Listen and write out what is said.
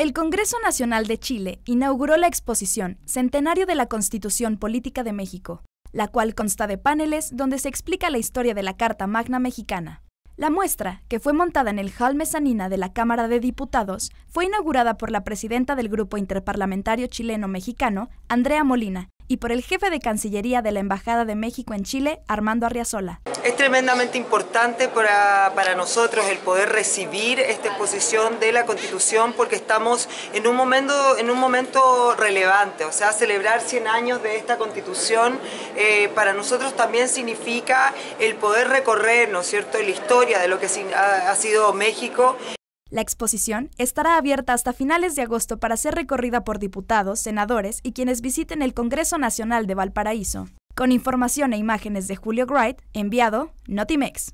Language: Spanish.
El Congreso Nacional de Chile inauguró la exposición Centenario de la Constitución Política de México, la cual consta de paneles donde se explica la historia de la Carta Magna Mexicana. La muestra, que fue montada en el hall mezanina de la Cámara de Diputados, fue inaugurada por la presidenta del Grupo Interparlamentario Chileno-Mexicano, Andrea Molina, y por el jefe de Cancillería de la Embajada de México en Chile, Armando Arriazola. Es tremendamente importante para, nosotros el poder recibir esta exposición de la Constitución porque estamos en un, momento, en un momento relevante, o sea, celebrar 100 años de esta Constitución eh, para nosotros también significa el poder recorrer, ¿no es cierto?, la historia de lo que ha sido México. La exposición estará abierta hasta finales de agosto para ser recorrida por diputados, senadores y quienes visiten el Congreso Nacional de Valparaíso. Con información e imágenes de Julio Wright, enviado Notimex.